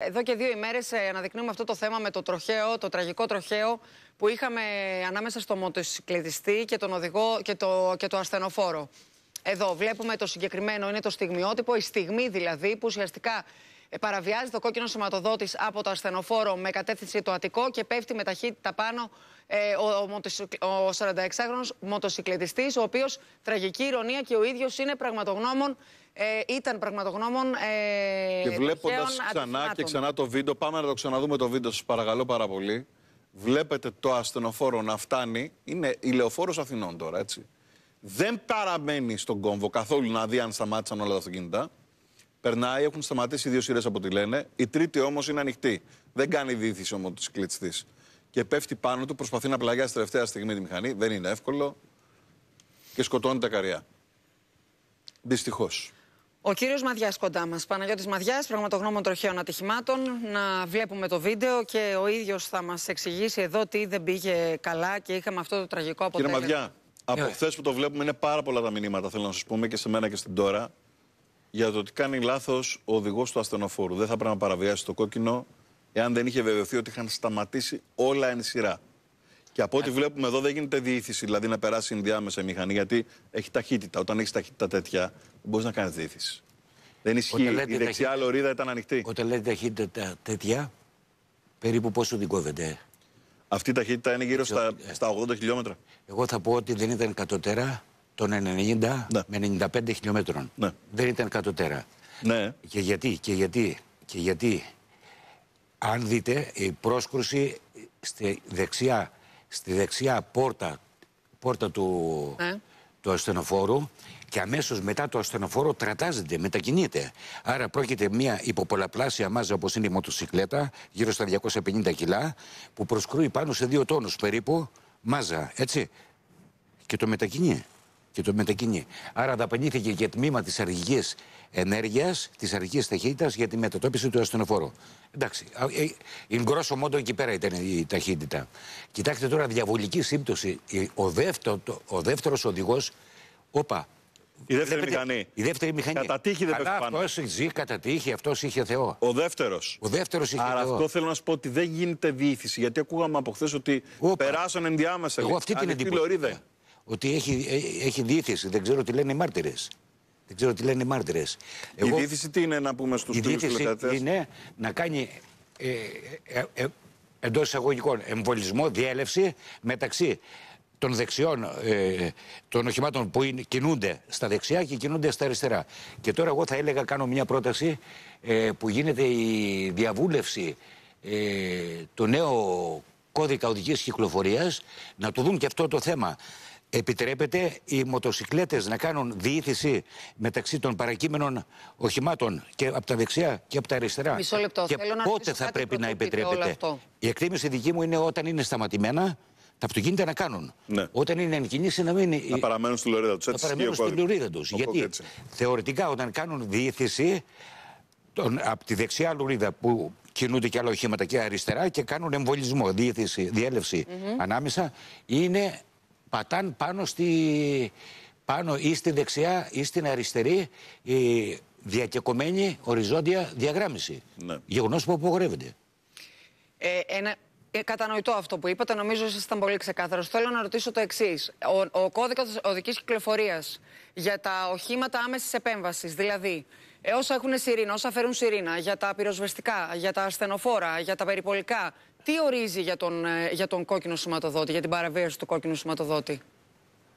Εδώ και δύο ημέρες ε, αναδεικνύουμε αυτό το θέμα με το τροχαίο, το τραγικό τροχαίο που είχαμε ανάμεσα στο μοτοσυκλετιστή και τον οδηγό και το, και το ασθενοφόρο. Εδώ βλέπουμε το συγκεκριμένο, είναι το στιγμιότυπο, η στιγμή δηλαδή που ουσιαστικά ε, παραβιάζει το κόκκινο σηματοδότη από το ασθενοφόρο με κατεύθυνση το Αττικό και πέφτει με ταχύτητα πάνω ε, ο, ο, ο 46χρονο μοτοσυκλετιστής, ο οποίος τραγική ηρωνία και ο ίδιος είναι πραγματογνώμων. Ε, ήταν πραγματογνώμων. Ε, και βλέποντας ξανά και ξανά το βίντεο, πάμε να το ξαναδούμε το βίντεο, σας παρακαλώ πάρα πολύ. Βλέπετε το ασθενοφόρο να φτάνει. Είναι η Αθηνών τώρα, έτσι. Δεν παραμένει στον κόμβο καθόλου να δει αν σταμάτησαν όλα τα αυτοκίνητα. Περνάει, έχουν σταματήσει δύο σειρές από τη λένε. Η τρίτη όμως είναι ανοιχτή. Δεν κάνει δίθηση όμως της κλειτστή. και πέφτει πάνω του, προσπαθεί να πλαγιάσει τελευταία στιγμή τη μηχανή. Δεν είναι εύκολο και σκοτώνει τα καριά. Δυστυχώς. Ο κύριος Μαδιάς κοντά μας. Παναγιώτης Μαδιάς, πραγματογνώμων τροχαίων ατυχημάτων. Να βλέπουμε το βίντεο και ο ίδιος θα μας εξηγήσει εδώ τι δεν πήγε καλά και είχαμε αυτό το τραγικό αποτέλεσμα. Κύριε Μαδιά, από ε. χθες που το βλέπουμε είναι πάρα πολλά τα μηνύματα, θέλω να σας πούμε και σε μένα και στην τώρα για το ότι κάνει λάθος ο οδηγός του ασθενοφόρου. Δεν θα πρέπει να παραβιάσει το κόκκινο, εάν δεν είχε βεβαιωθεί ότι είχαν σταματήσει όλα εν σειρά. Και από ό,τι βλέπουμε εδώ δεν γίνεται διήθηση, δηλαδή να περάσει ενδιάμεσα η μηχανή, γιατί έχει ταχύτητα. Όταν έχεις ταχύτητα τέτοια, δεν μπορείς να κάνεις διήθηση. Δεν ισχύει. η δεξιά λωρίδα ήταν ανοιχτή. Όταν λέτε ταχύτητα τέτοια, περίπου πόσο δικόβεται. Αυτή η ταχύτητα είναι γύρω στα, ε. στα 80 χιλιόμετρα. Εγώ θα πω ότι δεν ήταν κατωτέρα, των 90 ναι. με 95 χιλιόμετρων. Ναι. Δεν ήταν κατωτέρα. Ναι. Και γιατί, και γιατί, και γιατί. Αν δείτε, η πρόσκρουση στη δεξιά, στη δεξιά πόρτα, πόρτα του, ναι. του ασθενοφόρου και αμέσως μετά το ασθενοφόρο τρατάζεται, μετακινείται. Άρα πρόκειται μια υποπολαπλάσια μάζα όπως είναι η μοτοσυκλέτα, γύρω στα 250 κιλά, που προσκρούει πάνω σε δύο τόνους περίπου μάζα, έτσι. Και το μετακινεί και το μετακινεί. Άρα δαπανήθηκε και τμήμα της αργική ενέργειας, της αργική ταχύτητας για τη μετατόπιση του ασθενοφόρου. Εντάξει. Ε, in grosso modo εκεί πέρα ήταν η ταχύτητα. Κοιτάξτε τώρα, διαβολική σύμπτωση. Ο, δεύτερο, ο οδηγός, όπα. Η δεύτερη μηχανή. Η δεύτερη μηχανή. Κατά τύχη δεν πέφτει πάνω. Αυτό ζει κατά τύχη, αυτός είχε Θεό. Ο δεύτερος. Ο δεύτερος είχε Άρα Θεό. αυτό θέλω να σου πω ότι δεν γίνεται διήθηση. Γιατί ακούγαμε από χθες ότι Οπα. περάσαν ενδιάμεσα. Εγώ αυτή την εντύπωση ότι έχει, ε, έχει διήθηση. Δεν ξέρω τι λένε οι μάρτυρες. Δεν ξέρω τι λένε οι μάρτυρες. Η διήθηση τι είναι να πούμε στους διήθηση Είναι να κάνει ε, ε, ε, εντός εισαγωγικών εμβολισμό, διέλευση μεταξύ των δεξιών, ε, των οχημάτων που κινούνται στα δεξιά και κινούνται στα αριστερά. Και τώρα εγώ θα έλεγα κάνω μια πρόταση ε, που γίνεται η διαβούλευση ε, του νέου κώδικα οδικής κυκλοφορίας να το δουν και αυτό το θέμα επιτρέπεται οι μοτοσυκλέτες να κάνουν διήθηση μεταξύ των παρακείμενων οχημάτων και από τα δεξιά και από τα αριστερά. Μισό λεπτό. Και Θέλω πότε θα πρέπει να επιτρέπεται. Η εκτίμηση δική μου είναι όταν είναι σταματημένα τα αυτοκίνητα να κάνουν. Ναι. Όταν είναι εν κινήσει να μην. Να παραμένουν στη λωρίδα τους. Να παραμένουν στη λωρίδα τους. Γιατί έτσι. θεωρητικά όταν κάνουν διήθηση τον, από τη δεξιά λουρίδα που κινούνται και άλλα οχήματα και αριστερά και κάνουν εμβολισμό, διήθηση, διέλευση mm ανάμεσα, είναι πατάν πάνω, στη, πάνω ή στη δεξιά ή στην αριστερή η διακεκομένη οριζόντια διαγράμμιση. Ναι. Γεγονός που απογορεύεται. Ε, ένα, ε, κατανοητό αυτό που είπατε, νομίζω ότι ήσασταν πολύ ξεκάθαρος. Θέλω να ρωτήσω το εξής. Ο, ο κώδικας οδικής κυκλοφορίας για τα οχήματα άμεσης επέμβασης, δηλαδή ε, όσα έχουν σιρήνα, όσα φέρουν σιρήνα, για τα πυροσβεστικά, για τα ασθενοφόρα, για τα περιπολικά, τι ορίζει για τον, ε, για τον κόκκινο σηματοδότη, για την παραβίαση του κόκκινου σηματοδότη.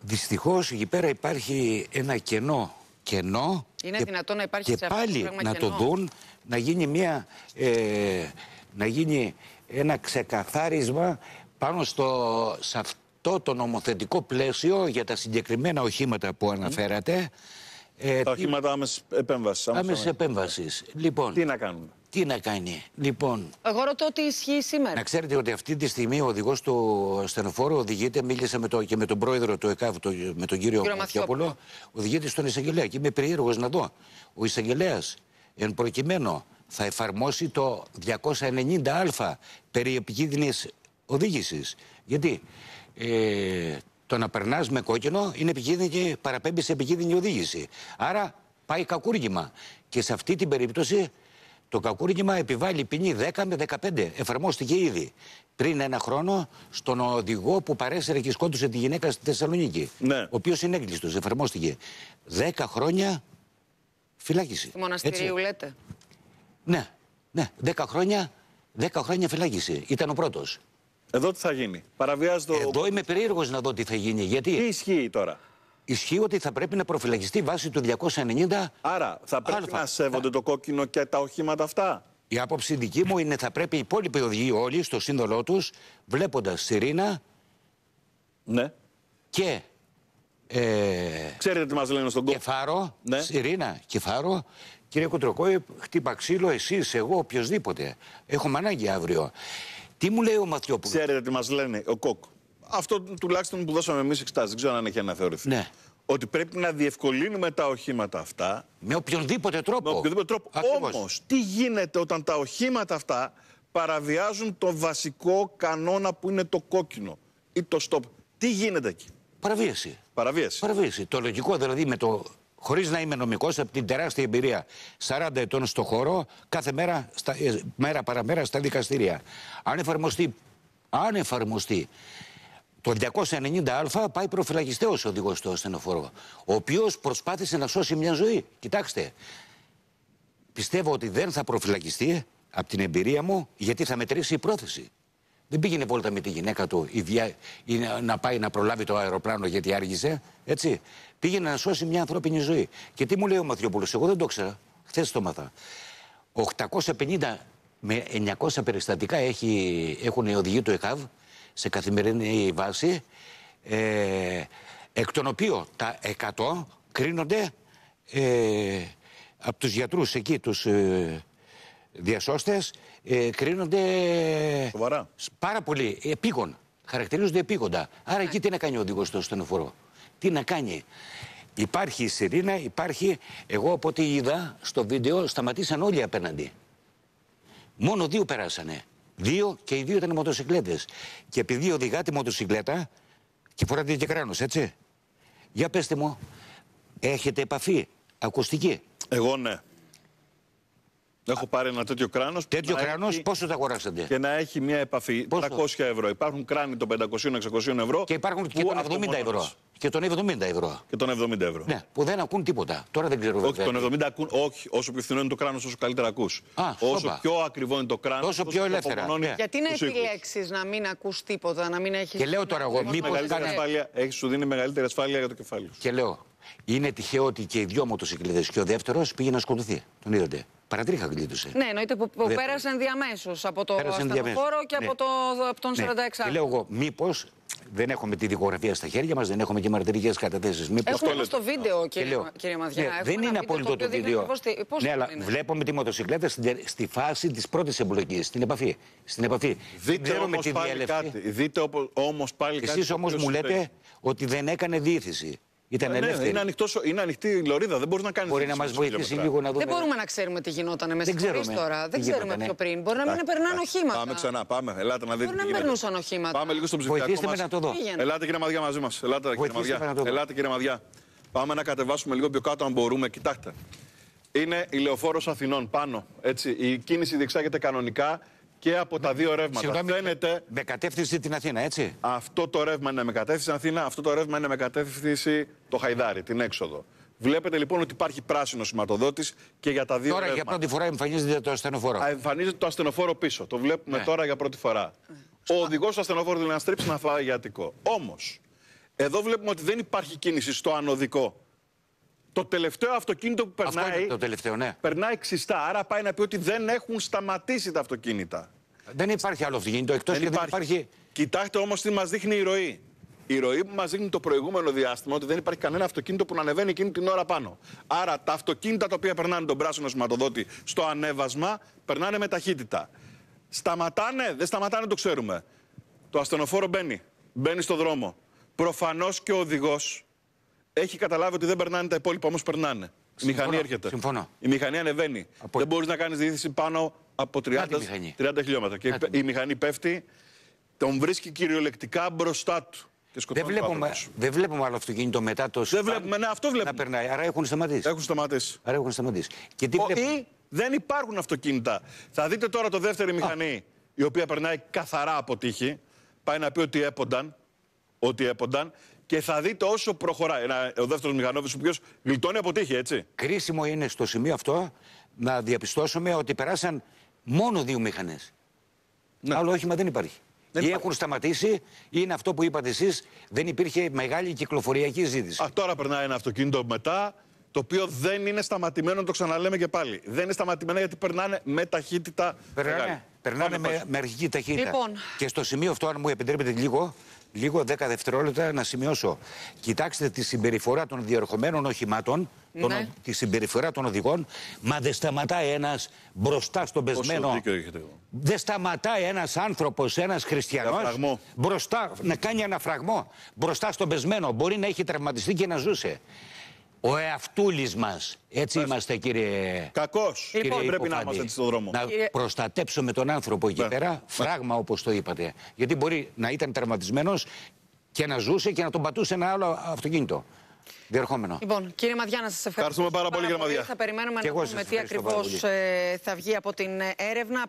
Δυστυχώς εκεί πέρα υπάρχει ένα κενό. κενό Είναι και, δυνατό να υπάρχει και σε πάλι αυτό το να κενό. το δουν, να γίνει, μια, ε, να γίνει ένα ξεκαθάρισμα πάνω στο, σε αυτό το νομοθετικό πλαίσιο για τα συγκεκριμένα οχήματα που αναφέρατε. Ε, τα οχήματα άμεσης επέμβασης. Άμεση επέμβασης. Λοιπόν. Τι να κάνουμε τι να κάνει. Λοιπόν. Εγώ ρωτώ τι ισχύει σήμερα. Να ξέρετε ότι αυτή τη στιγμή ο οδηγός του ασθενοφόρου οδηγείται, μίλησα με το, και με τον πρόεδρο του ΕΚΑΒ, με τον κύριο Μαθιόπουλο, οδηγείται στον εισαγγελέα. Και είμαι περίεργος να δω. Ο εισαγγελέας, εν προκειμένου, θα εφαρμόσει το 290α περί επικίνδυνης οδήγησης. Γιατί ε, το να περνάς με κόκκινο είναι επικίνδυνη και παραπέμπει σε επικίνδυνη οδήγηση. Άρα πάει κακούργημα. Και σε αυτή την περίπτωση το κακούργημα επιβάλλει ποινή 10 με 15. Εφαρμόστηκε ήδη πριν ένα χρόνο στον οδηγό που παρέσερε και σκότωσε τη γυναίκα στη Θεσσαλονίκη. Ναι. Ο οποίος είναι έγκλειστος. Εφαρμόστηκε 10 χρόνια φυλάκιση. Του μοναστηρίου, λέτε. Ναι, ναι. 10 χρόνια, 10 χρόνια φυλάκιση. Ήταν ο πρώτος. Εδώ τι θα γίνει. Παραβιάζει το. Εδώ είμαι περίεργος να δω τι θα γίνει. Γιατί. Τι ισχύει τώρα ισχύει ότι θα πρέπει να προφυλακιστεί βάσει του 290. Άρα θα πρέπει να σέβονται το κόκκινο και τα οχήματα αυτά. Η άποψη δική μου είναι θα πρέπει οι υπόλοιποι οδηγοί όλοι στο σύνολό τους, βλέποντας Σιρήνα. Ναι. Και. Ε, Ξέρετε τι μας λένε στον κόκκινο. Κεφάρο. Ναι. Σιρήνα, κεφάρο. Κύριε Κοντροκόη, χτύπα ξύλο, εσείς, εγώ, οποιοδήποτε. Έχουμε ανάγκη αύριο. Τι μου λέει ο Μαθιόπουλος. Ξέρετε τι μας λένε, ο Κόκ. Αυτό τουλάχιστον που δώσαμε εμείς εξτάσεις. Δεν ξέρω αν έχει αναθεωρηθεί. Ναι. Ότι πρέπει να διευκολύνουμε τα οχήματα αυτά. Με οποιονδήποτε τρόπο. Με οποιονδήποτε τρόπο. Όμως, τι γίνεται όταν τα οχήματα αυτά παραβιάζουν το βασικό κανόνα που είναι το κόκκινο ή το stop. Τι γίνεται εκεί. Παραβίαση. Παραβίαση. Παραβίαση. Το λογικό δηλαδή με το χωρίς να είμαι νομικός, από την τεράστια εμπειρία 40 ετών στο χώρο, κάθε μέρα, στα, ε, μέρα παραμέρα στα δικαστήρια. Αν εφαρμοστεί, αν εφαρμοστεί το 290α πάει προφυλακιστέο οδηγό του ασθενοφόρου, ο οποίος προσπάθησε να σώσει μια ζωή. Κοιτάξτε, πιστεύω ότι δεν θα προφυλακιστεί από την εμπειρία μου, γιατί θα μετρήσει η πρόθεση. Δεν πήγαινε βόλτα με τη γυναίκα του η να πάει να προλάβει το αεροπλάνο γιατί άργησε. Έτσι. Πήγαινε να σώσει μια ανθρώπινη ζωή. Και τι μου λέει ο Μαθιόπουλος, εγώ δεν το ξέρα. Χθες το μάθα. 850 με 900 περιστατικά έχει, έχουν οι οδηγοί του ΕΚΑΒ σε καθημερινή βάση, ε, εκ των οποίων τα 100 κρίνονται ε, από τους γιατρούς εκεί, τους ε, διασώστες, ε, κρίνονται Σοβαρά. πάρα πολύ επίγον. Χαρακτηρίζονται επίγοντα. Άρα εκεί τι να κάνει ο οδηγός στο στενοφορό. Τι να κάνει. Υπάρχει η σιρήνα, υπάρχει, εγώ από ό,τι είδα στο βίντεο, σταματήσαν όλοι απέναντι. Μόνο δύο περάσανε. Δύο και οι δύο ήταν μοτοσυκλέτες. Και επειδή οδηγά τη μοτοσυκλέτα και φοράτε και κράνο, έτσι. Για πετε μου, έχετε επαφή ακουστική. Εγώ ναι. Έχω πάρει ένα τέτοιο κράνος. Τέτοιο κράνο, πόσο τα αγοράσατε. Και να έχει μια επαφή πόσο? 300 ευρώ. Υπάρχουν κράνοι των 500-600 ευρώ. Και υπάρχουν και των 70 ευρώ. Και των 70 ευρώ. Και των 70 ευρώ. Ναι, που δεν ακούν τίποτα. Τώρα δεν ξέρω. Όχι, των 70 ακούν. Όχι, όσο πιο φθηνό είναι το κράνος, όσο καλύτερα ακούς. Όσο πιο ακριβό είναι το κράνος, τόσο πιο ελεύθερα. Ναι. Γιατί να επιλέξεις να μην ακούς τίποτα, να μην έχεις. Και λέω τώρα εγώ, μήπω. Έχεις σου δίνει μεγαλύτερη ασφάλεια για το κεφάλι σου. Και λέω, είναι τυχαίο ότι και οι δυο μοτοσυκλέτες και ο δεύτερος πήγε να σκοτωθεί. Τον είδατε. Παρατρίχα Ναι, εννοείται που, που πέρασαν διαμέσως από το χώρο και από, ναι. το, από τον 46 ναι. Και λέω εγώ, μήπως δεν έχουμε τη δικογραφία στα χέρια μας, δεν έχουμε και μαρτυρικές καταθέσεις. Μήπω Έχουμε όμως το βίντεο, κύριε, Μαδιά. Ναι, δεν είναι απόλυτο το βίντεο. Ναι, αλλά βλέπουμε τη μοτοσυκλέτα στη, φάση της πρώτης εμπλοκής, στην επαφή. Στην επαφή. Δείτε όμω πάλι κάτι. όμως πάλι Εσείς κάτι. Εσεί όμω μου λέτε ότι δεν έκανε διήθηση. Ε, ναι, είναι, είναι ανοιχτή η λωρίδα, δεν μπορείς να κάνεις. Μπορεί να μα βοηθήσει λίγο να δούμε. Δεν μπορούμε να ξέρουμε τι γινόταν μέσα στην τώρα. Δεν ξέρουμε πιο πριν. Μπορεί να μην περνάνε οχήματα. Πάμε ξανά, πάμε. Ελάτε να δείτε. Μπορεί περνούσαν οχήματα. Πάμε λίγο στον ψηφιακό. Βοηθήστε Ελάτε κύριε Μαδιά μαζί μας. Ελάτε κύριε Μαδιά. Πάμε να κατεβάσουμε λίγο πιο κάτω αν μπορούμε. Κοιτάξτε. Είναι η λεωφόρος Αθηνών πάνω. Έτσι. Η κίνηση διεξάγεται κανονικά και από τα δύο ρεύματα. Φαίνεται... με κατεύθυνση την Αθήνα, έτσι. Αυτό το ρεύμα είναι με κατεύθυνση την Αθήνα, αυτό το ρεύμα είναι με κατεύθυνση το Χαϊδάρι, την έξοδο. Βλέπετε λοιπόν ότι υπάρχει πράσινος σηματοδότης και για τα δύο. ρεύματα. Τώρα για πρώτη φορά εμφανίζεται το ασθενοφόρο. Α, εμφανίζεται το ασθενοφόρο πίσω. Το βλέπουμε ναι. τώρα για πρώτη φορά. Ο οδηγός του ασθενοφόρου θέλει να στρίψει να φάει για Όμως, εδώ βλέπουμε ότι δεν υπάρχει κίνηση στο ανωδικό. Το τελευταίο αυτοκίνητο που περνάει. Αυτό το τελευταίο, ναι. Περνάει ξιστά. Άρα πάει να πει ότι δεν έχουν σταματήσει τα αυτοκίνητα. Δεν υπάρχει άλλο αυτοκίνητο εκτός και δεν υπάρχει. υπάρχει. Κοιτάξτε όμως τι μας δείχνει η ροή. Η ροή που μας δείχνει το προηγούμενο διάστημα ότι δεν υπάρχει κανένα αυτοκίνητο που να ανεβαίνει εκείνη την ώρα πάνω. Άρα τα αυτοκίνητα τα οποία περνάνε τον πράσινο σηματοδότη στο ανέβασμα περνάνε με ταχύτητα. Σταματάνε, δεν σταματάνε, το ξέρουμε. Το ασθενοφόρο μπαίνει. Μπαίνει στο δρόμο. Προφανώς και ο οδηγός έχει καταλάβει ότι δεν περνάνε τα υπόλοιπα, όμως περνάνε. Η μηχανή έρχεται. Συμφωνώ. Η μηχανή ανεβαίνει. Δεν μπορείς να κάνεις διήθηση πάνω από 30, 30 χιλιόμετρα. Και η μηχανή πέφτει, τον βρίσκει κυριολεκτικά μπροστά του. δεν, βλέπουμε, βλέπουμε άλλο αυτοκίνητο μετά το Δεν βλέπουμε, ναι, αυτό βλέπουμε. Να περνάει. Άρα έχουν σταματήσει. Έχουν σταματήσει. Άρα έχουν σταματήσει. Και τι ή δεν υπάρχουν αυτοκίνητα. Θα δείτε τώρα το δεύτερη μηχανή, η οποία περνάει καθαρά από τύχη. Πάει να πει ότι έπονταν. Ότι έπονταν. Και θα δείτε όσο προχωράει. Ένα, ο δεύτερος Μηχανόβη, ο οποίος γλιτώνει, αποτύχει, έτσι. Κρίσιμο είναι στο σημείο αυτό να διαπιστώσουμε ότι περάσαν μόνο δύο μηχανές. Ναι. Άλλο όχημα δεν υπάρχει. Δεν ή έχουν σταματήσει, ή είναι αυτό που είπατε εσείς, δεν υπήρχε μεγάλη κυκλοφοριακή ζήτηση. Α, τώρα περνάει ένα αυτοκίνητο μετά, το οποίο δεν είναι σταματημένο, το ξαναλέμε και πάλι. Δεν είναι σταματημένο γιατί περνάνε με ταχύτητα. Περνάνε, περνάνε με, αρχική ταχύτητα. Λοιπόν. Και στο σημείο αυτό, αν μου επιτρέπετε λίγο, λίγο δέκα δευτερόλεπτα να σημειώσω. Κοιτάξτε τη συμπεριφορά των διερχομένων οχημάτων, ναι. τη συμπεριφορά των οδηγών. Μα δεν σταματάει ένας μπροστά στον πεσμένο. Δεν σταματάει ένας άνθρωπος, ένας χριστιανός. Μπροστά, να κάνει ένα φραγμό. Μπροστά στον πεσμένο. Μπορεί να έχει τραυματιστεί και να ζούσε. Ο εαυτούλης μας. Έτσι είμαστε, κύριε. Κακός. Λοιπόν, κύριε πρέπει υποφάντη. να είμαστε στον δρόμο. Να κύριε... προστατέψουμε τον άνθρωπο εκεί πέρα, φράγμα όπως το είπατε. Γιατί μπορεί να ήταν τραυματισμένο και να ζούσε και να τον πατούσε ένα άλλο αυτοκίνητο. Διερχόμενο. Λοιπόν, κύριε Μαδιά, να σας ευχαριστούμε πάρα, πάρα πολύ, κύριε Μαδιά. Θα περιμένουμε να δούμε τι ακριβώ ε, θα βγει από την έρευνα.